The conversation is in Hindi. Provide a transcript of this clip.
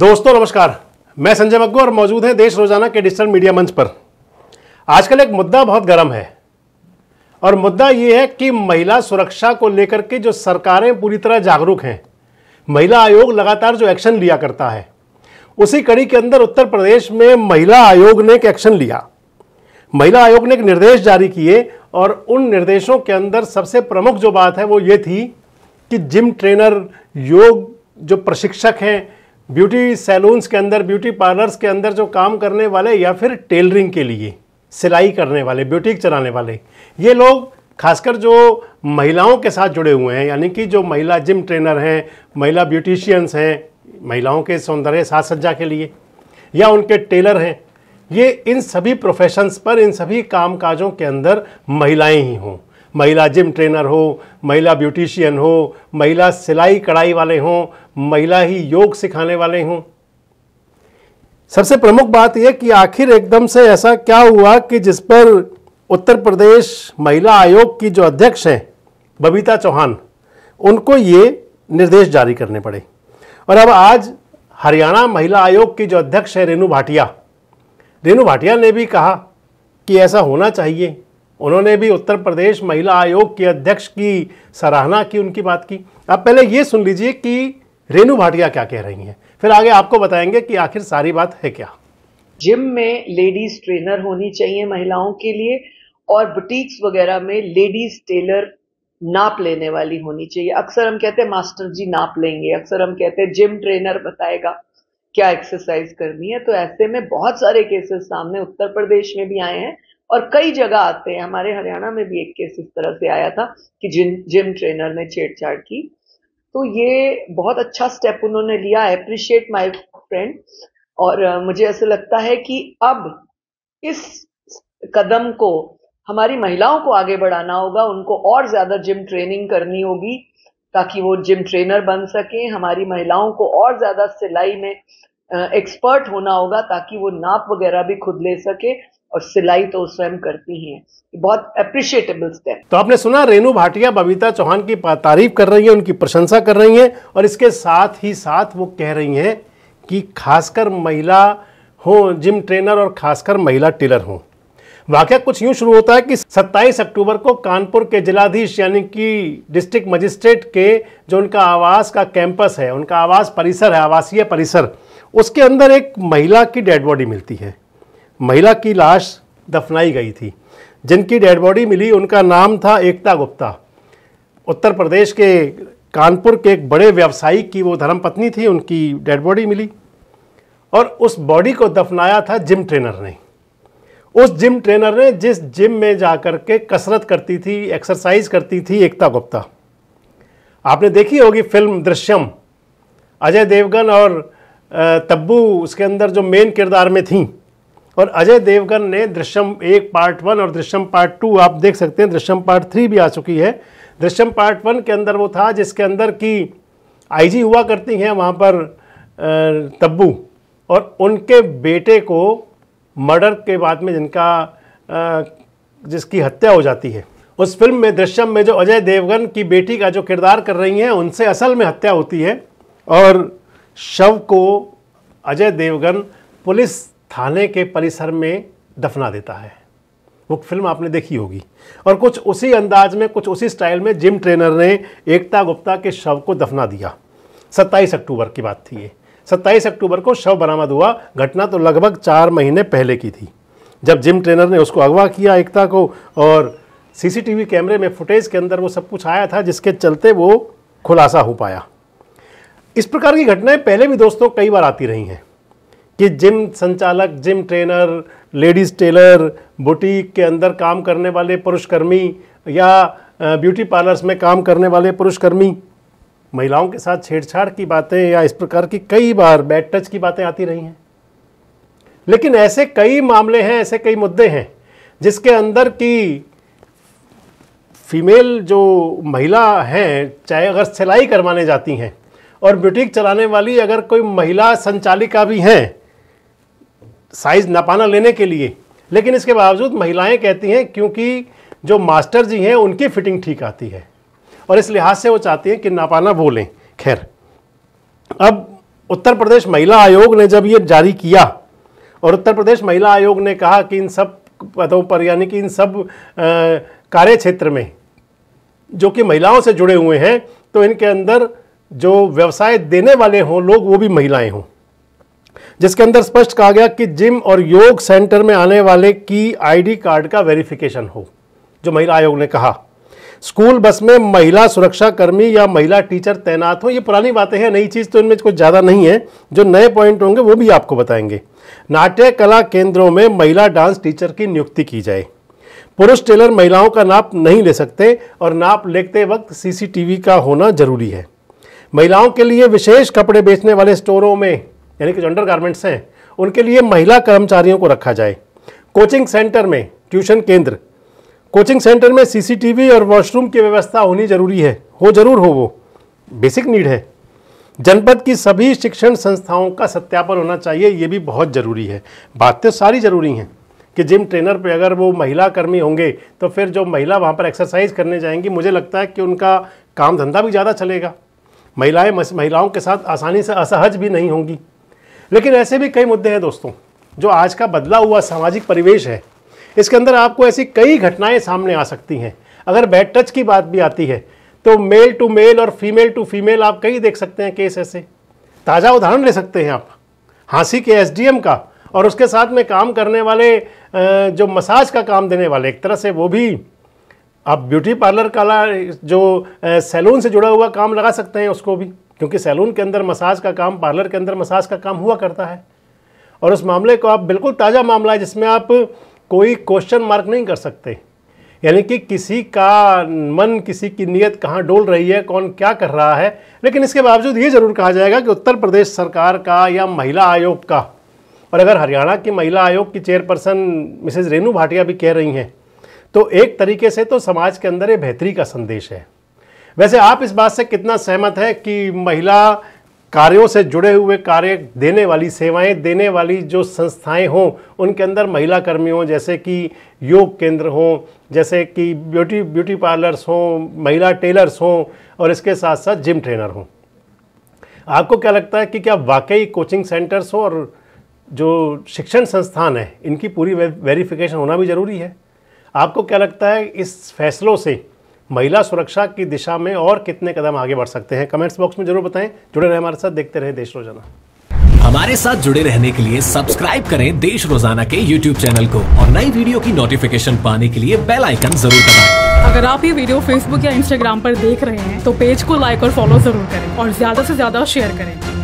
दोस्तों नमस्कार मैं संजय मग्गू और मौजूद हैं देश रोजाना के डिजिटल मीडिया मंच पर आजकल एक मुद्दा बहुत गर्म है और मुद्दा ये है कि महिला सुरक्षा को लेकर के जो सरकारें पूरी तरह जागरूक हैं महिला आयोग लगातार जो एक्शन लिया करता है उसी कड़ी के अंदर उत्तर प्रदेश में महिला आयोग ने एक एक्शन लिया महिला आयोग ने एक निर्देश जारी किए और उन निर्देशों के अंदर सबसे प्रमुख जो बात है वो ये थी कि जिम ट्रेनर योग जो प्रशिक्षक हैं ब्यूटी सैलून्स के अंदर ब्यूटी पार्लर्स के अंदर जो काम करने वाले या फिर टेलरिंग के लिए सिलाई करने वाले ब्यूटिक चलाने वाले ये लोग खासकर जो महिलाओं के साथ जुड़े हुए हैं यानी कि जो महिला जिम ट्रेनर हैं महिला ब्यूटिशियंस हैं महिलाओं के सौंदर्य साज सज्जा के लिए या उनके टेलर हैं ये इन सभी प्रोफेशंस पर इन सभी कामकाजों के अंदर महिलाएं ही हों महिला जिम ट्रेनर हो महिला ब्यूटिशियन हो महिला सिलाई कढ़ाई वाले हों महिला ही योग सिखाने वाले हों सबसे प्रमुख बात यह कि आखिर एकदम से ऐसा क्या हुआ कि जिस पर उत्तर प्रदेश महिला आयोग की जो अध्यक्ष हैं बबीता चौहान उनको ये निर्देश जारी करने पड़े और अब आज हरियाणा महिला आयोग की जो अध्यक्ष है रेणु भाटिया रेणु भाटिया ने भी कहा कि ऐसा होना चाहिए उन्होंने भी उत्तर प्रदेश महिला आयोग के अध्यक्ष की सराहना की उनकी बात की अब पहले ये सुन लीजिए कि रेनू भाटिया क्या कह रही हैं फिर आगे आपको बताएंगे कि आखिर सारी बात है क्या जिम में लेडीज ट्रेनर होनी चाहिए महिलाओं के लिए और बुटीक्स वगैरह में लेडीज टेलर नाप लेने वाली होनी चाहिए अक्सर हम कहते हैं मास्टर जी नाप लेंगे अक्सर हम कहते हैं जिम ट्रेनर बताएगा क्या एक्सरसाइज करनी है तो ऐसे में बहुत सारे केसेस सामने उत्तर प्रदेश में भी आए हैं और कई जगह आते हैं हमारे हरियाणा में भी एक केस इस तरह से आया था कि जिम जिम ट्रेनर ने छेड़छाड़ की तो ये बहुत अच्छा स्टेप उन्होंने लिया अप्रिशिएट माय फ्रेंड और मुझे ऐसा लगता है कि अब इस कदम को हमारी महिलाओं को आगे बढ़ाना होगा उनको और ज्यादा जिम ट्रेनिंग करनी होगी ताकि वो जिम ट्रेनर बन सके हमारी महिलाओं को और ज्यादा सिलाई में एक्सपर्ट होना होगा ताकि वो नाप वगैरह भी खुद ले सके और सिलाई तो स्वयं करती है बहुत अप्रिशिएटेबल स्टेप तो आपने सुना रेणु भाटिया बबीता चौहान की तारीफ कर रही है उनकी प्रशंसा कर रही है और इसके साथ ही साथ वो कह रही हैं कि खासकर महिला हो जिम ट्रेनर और खासकर महिला टेलर हो वाक्य कुछ यूं शुरू होता है कि 27 अक्टूबर को कानपुर के जिलाधीश यानी कि डिस्ट्रिक्ट मजिस्ट्रेट के जो उनका आवास का कैंपस है उनका आवास परिसर है आवासीय परिसर उसके अंदर एक महिला की डेड बॉडी मिलती है महिला की लाश दफनाई गई थी जिनकी डेड बॉडी मिली उनका नाम था एकता गुप्ता उत्तर प्रदेश के कानपुर के एक बड़े व्यवसायी की वो धर्मपत्नी थी उनकी डेड बॉडी मिली और उस बॉडी को दफनाया था जिम ट्रेनर ने उस जिम ट्रेनर ने जिस जिम में जा कर के कसरत करती थी एक्सरसाइज करती थी एकता गुप्ता आपने देखी होगी फिल्म दृश्यम अजय देवगन और तब्बू उसके अंदर जो मेन किरदार में थीं और अजय देवगन ने दृश्यम एक पार्ट वन और दृश्यम पार्ट टू आप देख सकते हैं दृश्यम पार्ट थ्री भी आ चुकी है दृश्यम पार्ट वन के अंदर वो था जिसके अंदर की आईजी हुआ करती हैं वहाँ पर तब्बू और उनके बेटे को मर्डर के बाद में जिनका जिसकी हत्या हो जाती है उस फिल्म में दृश्यम में जो अजय देवगन की बेटी का जो किरदार कर रही हैं उनसे असल में हत्या होती है और शव को अजय देवगन पुलिस थाने के परिसर में दफना देता है वो फिल्म आपने देखी होगी और कुछ उसी अंदाज में कुछ उसी स्टाइल में जिम ट्रेनर ने एकता गुप्ता के शव को दफना दिया 27 अक्टूबर की बात थी ये 27 अक्टूबर को शव बरामद हुआ घटना तो लगभग चार महीने पहले की थी जब जिम ट्रेनर ने उसको अगवा किया एकता को और सीसीटीवी कैमरे में फुटेज के अंदर वो सब कुछ आया था जिसके चलते वो खुलासा हो पाया इस प्रकार की घटनाएं पहले भी दोस्तों कई बार आती रही हैं कि जिम संचालक gym trainer ladies tailor boutique के अंदर काम करने वाले पुरुषकर्मी या ब्यूटी पार्लर्स में काम करने वाले पुरुषकर्मी महिलाओं के साथ छेड़छाड़ की बातें या इस प्रकार की कई बार बैड टच की बातें आती रही हैं लेकिन ऐसे कई मामले हैं ऐसे कई मुद्दे हैं जिसके अंदर की फीमेल जो महिला हैं चाहे अगर सिलाई करवाने जाती हैं और ब्यूटीक चलाने वाली अगर कोई महिला संचालिका भी हैं साइज़ नापाना लेने के लिए लेकिन इसके बावजूद महिलाएं कहती हैं क्योंकि जो मास्टर जी हैं उनकी फ़िटिंग ठीक आती है और इस लिहाज से वो चाहती हैं कि नापाना बोलें खैर अब उत्तर प्रदेश महिला आयोग ने जब ये जारी किया और उत्तर प्रदेश महिला आयोग ने कहा कि इन सब पदों पर यानी कि इन सब कार्य क्षेत्र में जो कि महिलाओं से जुड़े हुए हैं तो इनके अंदर जो व्यवसाय देने वाले हों लोग वो भी महिलाएं हों जिसके अंदर स्पष्ट कहा गया कि जिम और योग सेंटर में आने वाले की आईडी कार्ड का वेरिफिकेशन हो जो महिला आयोग ने कहा स्कूल बस में महिला सुरक्षा कर्मी या महिला टीचर तैनात हो ये पुरानी बातें हैं नई चीज़ तो इनमें कुछ ज़्यादा नहीं है जो नए पॉइंट होंगे वो भी आपको बताएंगे नाट्य कला केंद्रों में महिला डांस टीचर की नियुक्ति की जाए पुरुष टेलर महिलाओं का नाप नहीं ले सकते और नाप लेते वक्त सीसीटीवी का होना जरूरी है महिलाओं के लिए विशेष कपड़े बेचने वाले स्टोरों में यानी कि जो अंडर गारमेंट्स हैं उनके लिए महिला कर्मचारियों को रखा जाए कोचिंग सेंटर में ट्यूशन केंद्र कोचिंग सेंटर में सीसीटीवी और वॉशरूम की व्यवस्था होनी जरूरी है हो जरूर हो वो बेसिक नीड है जनपद की सभी शिक्षण संस्थाओं का सत्यापन होना चाहिए ये भी बहुत ज़रूरी है बातें तो सारी ज़रूरी हैं कि जिम ट्रेनर पे अगर वो महिला कर्मी होंगे तो फिर जो महिला वहाँ पर एक्सरसाइज करने जाएंगी मुझे लगता है कि उनका काम धंधा भी ज़्यादा चलेगा महिलाएं महिलाओं के साथ आसानी से असहज भी नहीं होंगी लेकिन ऐसे भी कई मुद्दे हैं दोस्तों जो आज का बदला हुआ सामाजिक परिवेश है इसके अंदर आपको ऐसी कई घटनाएं सामने आ सकती हैं अगर बैड टच की बात भी आती है तो मेल टू मेल और फीमेल टू फीमेल आप कई देख सकते हैं केस ऐसे ताज़ा उदाहरण ले सकते हैं आप हाँसी के एसडीएम का और उसके साथ में काम करने वाले जो मसाज का काम देने वाले एक तरह से वो भी आप ब्यूटी पार्लर का जो सैलून से जुड़ा हुआ काम लगा सकते हैं उसको भी क्योंकि सैलून के अंदर मसाज का काम पार्लर के अंदर मसाज का काम हुआ करता है और उस मामले को आप बिल्कुल ताज़ा मामला है जिसमें आप कोई क्वेश्चन मार्क नहीं कर सकते यानी कि किसी का मन किसी की नीयत कहाँ डोल रही है कौन क्या कर रहा है लेकिन इसके बावजूद ये ज़रूर कहा जाएगा कि उत्तर प्रदेश सरकार का या महिला आयोग का और अगर हरियाणा की महिला आयोग की चेयरपर्सन मिसेज रेनू भाटिया भी कह रही हैं तो एक तरीके से तो समाज के अंदर ये बेहतरी का संदेश है वैसे आप इस बात से कितना सहमत है कि महिला कार्यों से जुड़े हुए कार्य देने वाली सेवाएं देने वाली जो संस्थाएं हों उनके अंदर महिला कर्मी हों जैसे कि योग केंद्र हों जैसे कि ब्यूटी ब्यूटी पार्लर्स हों महिला टेलर्स हों और इसके साथ साथ जिम ट्रेनर हों आपको क्या लगता है कि क्या वाकई कोचिंग सेंटर्स हों और जो शिक्षण संस्थान है इनकी पूरी वेरिफिकेशन होना भी ज़रूरी है आपको क्या लगता है इस फैसलों से महिला सुरक्षा की दिशा में और कितने कदम आगे बढ़ सकते हैं कमेंट्स बॉक्स में जरूर बताएं जुड़े रहे हमारे साथ देखते रहे देश रोजाना हमारे साथ जुड़े रहने के लिए सब्सक्राइब करें देश रोजाना के YouTube चैनल को और नई वीडियो की नोटिफिकेशन पाने के लिए बेल आइकन जरूर दबाएं। अगर आप ये वीडियो Facebook या Instagram पर देख रहे हैं तो पेज को लाइक और फॉलो जरूर करें और ज्यादा से ज्यादा शेयर करें